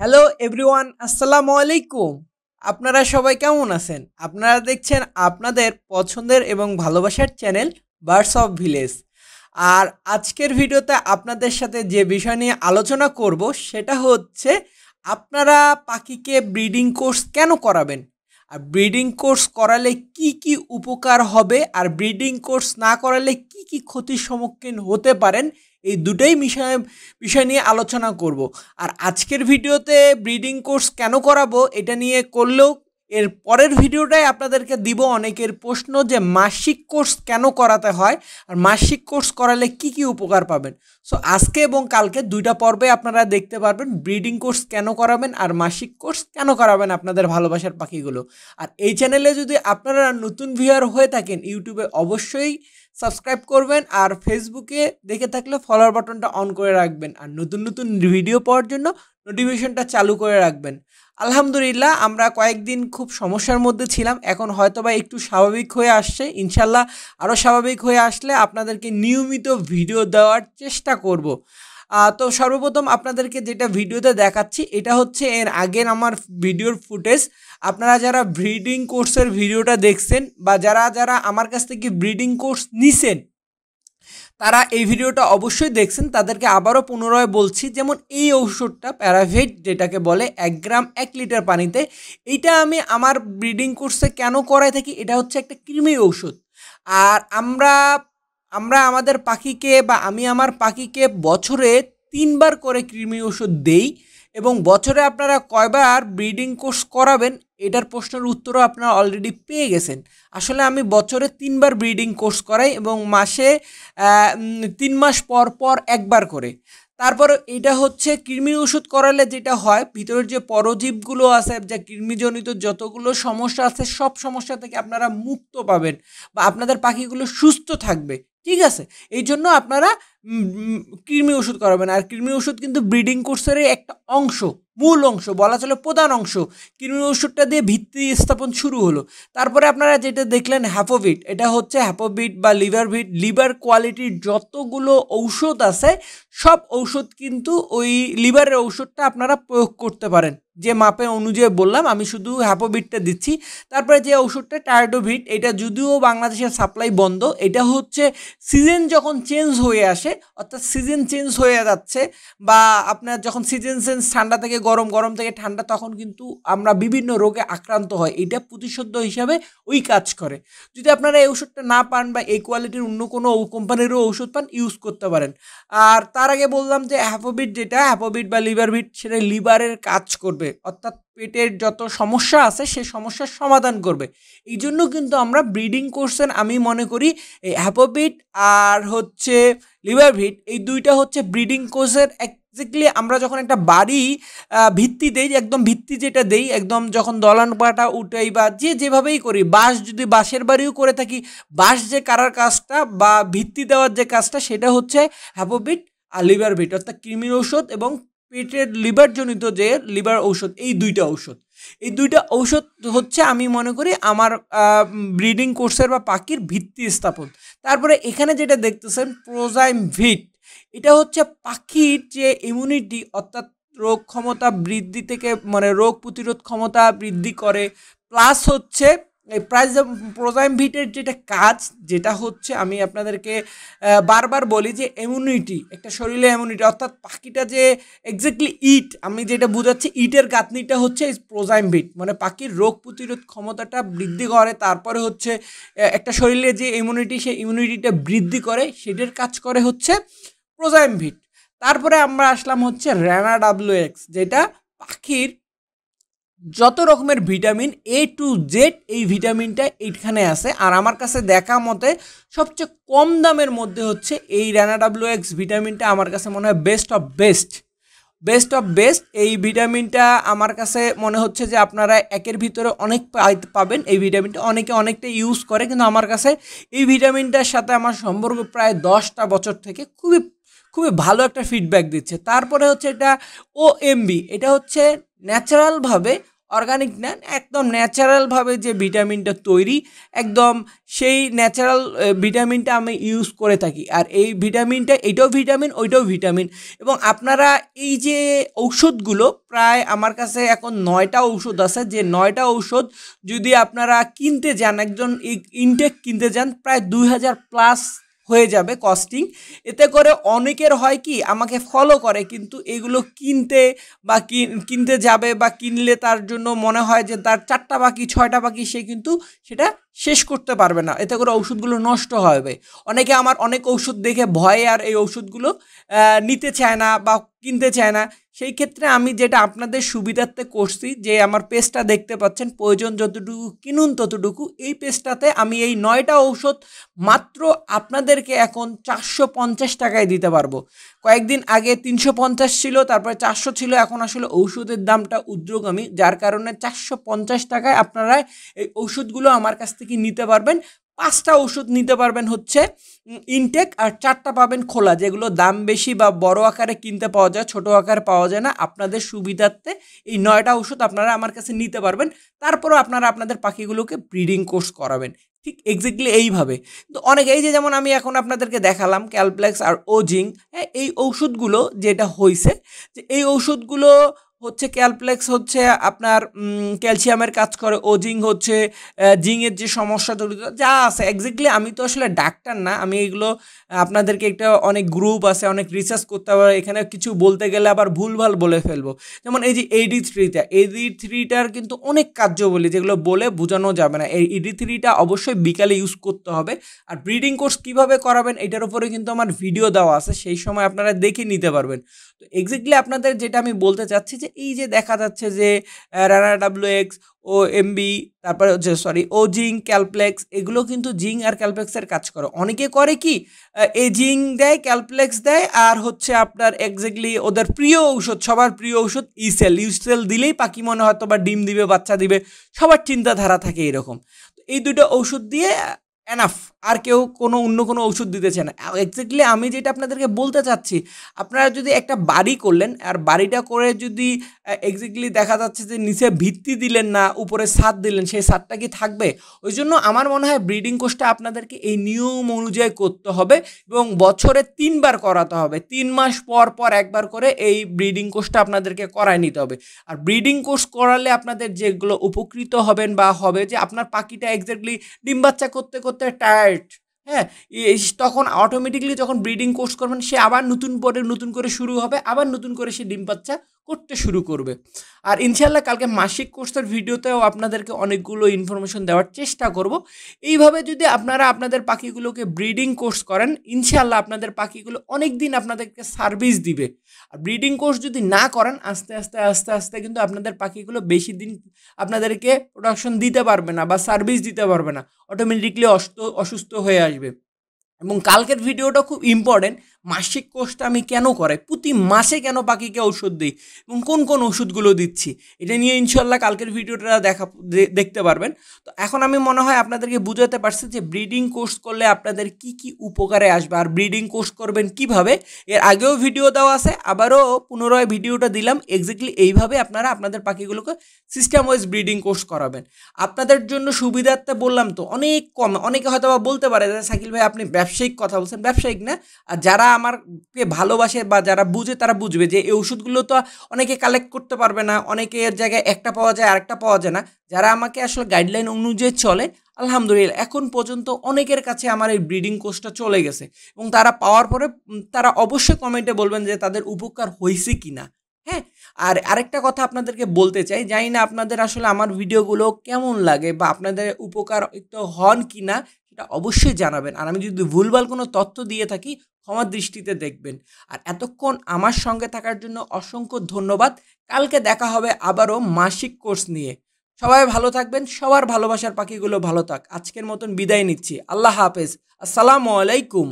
Hello everyone আসসালামু আলাইকুম আপনারা সবাই কেমন আছেন আপনারা দেখছেন আপনাদের পছন্দের এবং ভালোবাসার চ্যানেল বার্ডস অফ ভিলেজ আর আজকের ভিডিওতে আপনাদের সাথে যে বিষয় নিয়ে আলোচনা করব সেটা হচ্ছে আপনারা পাখিকে ব্রিডিং কোর্স কেন করাবেন আর ব্রিডিং কোর্স করালে কি কি উপকার হবে আর ব্রিডিং কোর্স না করালে কি কি ক্ষতির সম্মুখীন হতে পারেন এই দুটোই বিষয় বিষয় নিয়ে আলোচনা করব আর আজকের ভিডিওতে ব্রিডিং কোর্স কেন করাবো এটা নিয়ে করলেও এর পরের ভিডিওটাই আপনাদেরকে দিব অনেকের প্রশ্ন যে মাসিক কোর্স কেন করাতে হয় আর মাসিক কোর্স করালে কি কি উপকার পাবেন সো আজকে এবং কালকে দুইটা পর্বে আপনারা দেখতে পারবেন ব্রিডিং কোর্স কেন করাবেন আর মাসিক কোর্স কেন করাবেন আপনাদের ভালোবাসার পাখিগুলো আর এই চ্যানেলে যদি আপনারা নতুন ভিউয়ার হয়ে থাকেন ইউটিউবে অবশ্যই সাবস্ক্রাইব করবেন আর ফেসবুকে দেখে থাকলে ফলোয়ার বাটনটা অন করে রাখবেন আর নতুন নতুন ভিডিও পাওয়ার জন্য নোটিফিকেশনটা চালু করে রাখবেন আলহামদুলিল্লাহ আমরা কয়েকদিন খুব সমস্যার মধ্যে ছিলাম এখন হয়তোবা একটু স্বাভাবিক হয়ে আসছে ইনশাল্লাহ আরও স্বাভাবিক হয়ে আসলে আপনাদেরকে নিয়মিত ভিডিও দেওয়ার চেষ্টা করব। তো সর্বপ্রথম আপনাদেরকে যেটা ভিডিওতে দেখাচ্ছি এটা হচ্ছে এর আগের আমার ভিডিওর ফুটেজ আপনারা যারা ব্রিডিং কোর্সের ভিডিওটা দেখছেন বা যারা যারা আমার কাছ থেকে ব্রিডিং কোর্স নিছেন তারা এই ভিডিওটা অবশ্যই দেখছেন তাদেরকে আবারও পুনরায় বলছি যেমন এই ঔষধটা প্যারাভেট যেটাকে বলে এক গ্রাম এক লিটার পানিতে এটা আমি আমার ব্রিডিং কোর্সে কেন করাই থাকি এটা হচ্ছে একটা কৃমি ঔষধ আর আমরা আমরা আমাদের পাখিকে বা আমি আমার পাখিকে বছরে তিনবার করে কৃমি ওষুধ দেই এবং বছরে আপনারা কয়বার ব্রিডিং কোর্স করাবেন এটার প্রশ্নের উত্তরও আপনারা অলরেডি পেয়ে গেছেন আসলে আমি বছরে তিনবার ব্রিডিং কোর্স করাই এবং মাসে তিন মাস পর পর একবার করে তারপর এটা হচ্ছে কৃমি ওষুধ করালে যেটা হয় ভিতরের যে পরজীবগুলো আছে যা কৃমিজনিত যতগুলো সমস্যা আছে সব সমস্যা থেকে আপনারা মুক্ত পাবেন বা আপনাদের পাখিগুলো সুস্থ থাকবে ঠিক আছে এই জন্য আপনারা কৃমি ওষুধ করাবেন আর কৃমি ওষুধ কিন্তু ব্রিডিং কোর্সের একটা অংশ মূল অংশ বলা চলে প্রধান অংশ কিনুন ওষুধটা দিয়ে ভিত্তি স্থাপন শুরু হলো তারপরে আপনারা যেটা দেখলেন হ্যাপোভিট এটা হচ্ছে হ্যাপোভিট বা লিভার ভিট লিভার কোয়ালিটির যতগুলো ঔষধ আছে সব ঔষধ কিন্তু ওই লিভারের ঔষধটা আপনারা প্রয়োগ করতে পারেন যে মাপে অনুযায়ী বললাম আমি শুধু হ্যাপোভিটটা দিচ্ছি তারপরে যে ওষুধটা টায়ার্ডোভিট এটা যদিও বাংলাদেশের সাপ্লাই বন্ধ এটা হচ্ছে সিজন যখন চেঞ্জ হয়ে আসে অর্থাৎ সিজন চেঞ্জ হয়ে যাচ্ছে বা আপনার যখন সিজন চেঞ্জ ঠান্ডা থেকে গরম গরম থেকে ঠান্ডা তখন কিন্তু আমরা বিভিন্ন রোগে আক্রান্ত হয় এটা প্রতিশোধ হিসাবে ওই কাজ করে যদি আপনারা এই ওষুধটা না পান বা এই কোয়ালিটির অন্য কোনো কোম্পানিরও ওষুধ পান ইউজ করতে পারেন আর তার আগে বললাম যে হ্যাপোবিট যেটা হ্যাপোবিট বা লিভারবিট সেটা লিভারের কাজ করবে অর্থাৎ পেটের যত সমস্যা আছে সে সমস্যার সমাধান করবে এই জন্য কিন্তু আমরা ব্রিডিং কোর্সেন আমি মনে করি এই হ্যাপোবিট আর হচ্ছে লিভারভিট এই দুইটা হচ্ছে ব্রিডিং কোর্সের এক বেসিক্যালি আমরা যখন একটা বাড়ি ভিত্তি দেই একদম ভিত্তি যেটা দেই একদম যখন দলান পাটা উঠাই বা যে যেভাবেই করি বাঁশ যদি বাঁশের বাড়িও করে থাকি বাঁশ যে কারার কাজটা বা ভিত্তি দেওয়ার যে কাজটা সেটা হচ্ছে হ্যাপোবিট আর লিভার বিট অর্থাৎ কৃমির ঔষধ এবং পেটের লিভারজনিত যে লিভার ঔষধ এই দুইটা ঔষধ এই দুইটা ঔষধ হচ্ছে আমি মনে করি আমার ব্রিডিং কোর্সের বা পাখির ভিত্তি স্থাপন তারপরে এখানে যেটা দেখতেছেন প্রোজাইম ভিট এটা হচ্ছে পাখির যে ইমিউনিটি অর্থাৎ রোগ ক্ষমতা বৃদ্ধি থেকে মানে রোগ প্রতিরোধ ক্ষমতা বৃদ্ধি করে প্লাস হচ্ছে এই প্রোজাইম ভিটের যেটা কাজ যেটা হচ্ছে আমি আপনাদেরকে বারবার বলি যে ইমিউনিটি একটা শরীরে ইমিউনিটি অর্থাৎ পাখিটা যে এক্স্যাক্টলি ইট আমি যেটা বোঝাচ্ছি ইটের গাঁথনিটা হচ্ছে প্রোজাইম ভিট মানে পাখির রোগ প্রতিরোধ ক্ষমতাটা বৃদ্ধি করে তারপরে হচ্ছে একটা শরীরে যে ইমিউনিটি সেই ইমিউনিটিটা বৃদ্ধি করে সেটার কাজ করে হচ্ছে ভিট তারপরে আমরা আসলাম হচ্ছে র্যানা ডাব্লু এক্স যেটা পাখির যত রকমের ভিটামিন এ টু জেড এই ভিটামিনটা এইখানে আছে আর আমার কাছে দেখা মতে সবচেয়ে কম দামের মধ্যে হচ্ছে এই র্যানা ডাব্লিউ এক্স ভিটামিনটা আমার কাছে মনে হয় best of best best of best এই ভিটামিনটা আমার কাছে মনে হচ্ছে যে আপনারা একের ভিতরে অনেক পাবেন এই ভিটামিনটা অনেকে অনেকটা ইউজ করে কিন্তু আমার কাছে এই ভিটামিনটার সাথে আমার সম্পর্ক প্রায় দশটা বছর থেকে খুবই খুবই ভালো একটা ফিডব্যাক দিচ্ছে তারপরে হচ্ছে এটা ও এমবি এটা হচ্ছে ন্যাচারালভাবে অর্গানিক নেন একদম ন্যাচারালভাবে যে ভিটামিনটা তৈরি একদম সেই ন্যাচারাল ভিটামিনটা আমি ইউজ করে থাকি আর এই ভিটামিনটা এটাও ভিটামিন ওইটাও ভিটামিন এবং আপনারা এই যে ঔষধগুলো প্রায় আমার কাছে এখন নয়টা ঔষধ আছে যে নয়টা ঔষধ যদি আপনারা কিনতে যান একজন ইনটেক কিনতে যান প্রায় দুই হাজার প্লাস হয়ে যাবে কস্টিং এতে করে অনেকের হয় কি আমাকে ফলো করে কিন্তু এগুলো কিনতে বা কিনতে যাবে বা কিনলে তার জন্য মনে হয় যে তার চারটা বাকি ছয়টা বাকি সে কিন্তু সেটা শেষ করতে পারবে না এতে করে ওষুধগুলো নষ্ট হবে অনেকে আমার অনেক ওষুধ দেখে ভয়ে আর এই ওষুধগুলো নিতে চায় না বা কিনতে চায় না সেই ক্ষেত্রে আমি যেটা আপনাদের সুবিধার্থে করছি যে আমার পেস্টটা দেখতে পাচ্ছেন প্রয়োজন যতটুকু কিনুন ততটুকু এই পেস্টটাতে আমি এই নয়টা ঔষধ মাত্র আপনাদেরকে এখন চারশো পঞ্চাশ টাকায় দিতে পারবো কয়েকদিন আগে তিনশো পঞ্চাশ ছিল তারপরে চারশো ছিল এখন আসলে ঔষধের দামটা উদ্রগামী যার কারণে চারশো পঞ্চাশ টাকায় আপনারা এই ঔষধগুলো আমার কাছ থেকে নিতে পারবেন পাঁচটা ওষুধ নিতে পারবেন হচ্ছে ইনটেক আর চারটা পাবেন খোলা যেগুলো দাম বেশি বা বড় আকারে কিনতে পাওয়া যায় ছোট আকারে পাওয়া যায় না আপনাদের সুবিধার্থে এই নয়টা ওষুধ আপনারা আমার কাছে নিতে পারবেন তারপরও আপনারা আপনাদের পাখিগুলোকে ব্রিডিং কোর্স করাবেন ঠিক এক্স্যাক্টলি এইভাবে তো অনেক এই যে যেমন আমি এখন আপনাদেরকে দেখালাম ক্যালপ্লেক্স আর ওজিং হ্যাঁ এই ওষুধগুলো যেটা হয়েছে যে এই ওষুধগুলো হচ্ছে ক্যালপ্লেক্স হচ্ছে আপনার ক্যালসিয়ামের কাজ করে ওজিং হচ্ছে জিংয়ের যে সমস্যা জড়িত যা আছে এক্স্যাক্টলি আমি তো আসলে ডাক্তার না আমি এগুলো আপনাদেরকে একটা অনেক গ্রুপ আছে অনেক রিসার্চ করতে হবে এখানে কিছু বলতে গেলে আবার ভুলভাল বলে ফেলবো যেমন এই যে এডি থ্রিটা এডি থ্রিটার কিন্তু অনেক কার্যবলী যেগুলো বলে বোঝানো যাবে না এই এডি থ্রিটা অবশ্যই বিকালে ইউজ করতে হবে আর ব্রিডিং কোর্স কিভাবে করাবেন এটার উপরে কিন্তু আমার ভিডিও দেওয়া আছে সেই সময় আপনারা দেখে নিতে পারবেন তো এক্স্যাক্টলি আপনাদের যেটা আমি বলতে চাচ্ছি যে হচ্ছে এই যে দেখা যাচ্ছে যে রানা ডাব্লু এক্স ও এমবি তারপরে হচ্ছে সরি ও জিং ক্যালপ্লেক্স এগুলো কিন্তু জিং আর ক্যালপ্লেক্সের কাজ করে অনেকে করে কি এ জিং দেয় ক্যালপ্লেক্স দেয় আর হচ্ছে আপনার এক্স্যাক্টলি ওদের প্রিয় ঔষধ সবার প্রিয় ঔষধ ইসেল ইউসেল দিলেই পাখি মনে হয়তো বা ডিম দিবে বাচ্চা দিবে সবার চিন্তাধারা থাকে এরকম এই দুটো ঔষধ দিয়ে এনাফ আর কেউ কোনো অন্য কোনো ওষুধ দিতেছে না এক্স্যাক্টলি আমি যেটা আপনাদেরকে বলতে চাচ্ছি আপনারা যদি একটা বাড়ি করলেন আর বাড়িটা করে যদি এক্স্যাক্টলি দেখা যাচ্ছে যে নিচে ভিত্তি দিলেন না উপরে ছাদ দিলেন সেই ছাদটা কি থাকবে ওই জন্য আমার মনে হয় ব্রিডিং কোর্সটা আপনাদেরকে এই নিয়ম অনুযায়ী করতে হবে এবং বছরে তিনবার করাতে হবে তিন মাস পর পর একবার করে এই ব্রিডিং কোর্সটা আপনাদেরকে করায় নিতে হবে আর ব্রিডিং কোর্স করালে আপনাদের যেগুলো উপকৃত হবেন বা হবে যে আপনার পাখিটা এক্স্যাক্টলি ডিম বাচ্চা করতে করতে টায়ার্ড অ্যাডাল্ট হ্যাঁ তখন অটোমেটিকলি যখন ব্রিডিং কোর্স করবেন সে আবার নতুন পরে নতুন করে শুরু হবে আবার নতুন করে সে ডিম বাচ্চা করতে শুরু করবে আর ইনশাল্লাহ কালকে মাসিক কোর্সের ভিডিওতেও আপনাদেরকে অনেকগুলো ইনফরমেশন দেওয়ার চেষ্টা করব এইভাবে যদি আপনারা আপনাদের পাখিগুলোকে ব্রিডিং কোর্স করেন ইনশাল্লাহ আপনাদের পাখিগুলো অনেক দিন আপনাদেরকে সার্ভিস দিবে আর ব্রিডিং কোর্স যদি না করেন আস্তে আস্তে আস্তে আস্তে কিন্তু আপনাদের পাখিগুলো বেশি দিন আপনাদেরকে প্রোডাকশন দিতে পারবে না বা সার্ভিস দিতে পারবে না অটোমেটিকলি অসুস্থ হয়ে আসবে এবং কালকের ভিডিওটা খুব ইম্পর্টেন্ট মাসিক কোষটা আমি কেন করাই প্রতি মাসে কেন পাখিকে ওষুধ দিই এবং কোন কোন ওষুধগুলো দিচ্ছি এটা নিয়ে ইনশাল্লাহ কালকের ভিডিওটা দেখা দেখতে পারবেন তো এখন আমি মনে হয় আপনাদেরকে বুঝাতে পারছি যে ব্রিডিং কোর্স করলে আপনাদের কি কি উপকারে আসবে আর ব্রিডিং কোর্স করবেন কিভাবে এর আগেও ভিডিও দেওয়া আছে আবারও পুনরায় ভিডিওটা দিলাম এক্স্যাক্টলি এইভাবে আপনারা আপনাদের পাখিগুলোকে সিস্টেম ওয়াইজ ব্রিডিং কোর্স করাবেন আপনাদের জন্য সুবিধার্থে বললাম তো অনেক কম অনেকে হয়তো বলতে পারে যে সাকিল ভাই আপনি ব্যবসায়িক কথা বলছেন ব্যবসায়িক না আর যারা আমারকে ভালোবাসে বা যারা বুঝে তারা বুঝবে যে এই ওষুধগুলো তো অনেকে কালেক্ট করতে পারবে না অনেকে এর জায়গায় একটা পাওয়া যায় আরেকটা পাওয়া যায় না যারা আমাকে আসলে গাইডলাইন অনুযায়ী চলে আলহামদুলিল্লাহ এখন পর্যন্ত অনেকের কাছে আমার এই ব্রিডিং কোর্সটা চলে গেছে এবং তারা পাওয়ার পরে তারা অবশ্যই কমেন্টে বলবেন যে তাদের উপকার হয়েছে কি না হ্যাঁ আর আরেকটা কথা আপনাদেরকে বলতে চাই জানি না আপনাদের আসলে আমার ভিডিওগুলো কেমন লাগে বা আপনাদের উপকার একটু হন কি না সেটা অবশ্যই জানাবেন আর আমি যদি ভুলভাল কোনো তথ্য দিয়ে থাকি ক্ষমার দৃষ্টিতে দেখবেন আর এতক্ষণ আমার সঙ্গে থাকার জন্য অসংখ্য ধন্যবাদ কালকে দেখা হবে আবারও মাসিক কোর্স নিয়ে সবাই ভালো থাকবেন সবার ভালোবাসার পাখিগুলো ভালো থাক আজকের মতন বিদায় নিচ্ছি আল্লাহ হাফেজ আসসালামু আলাইকুম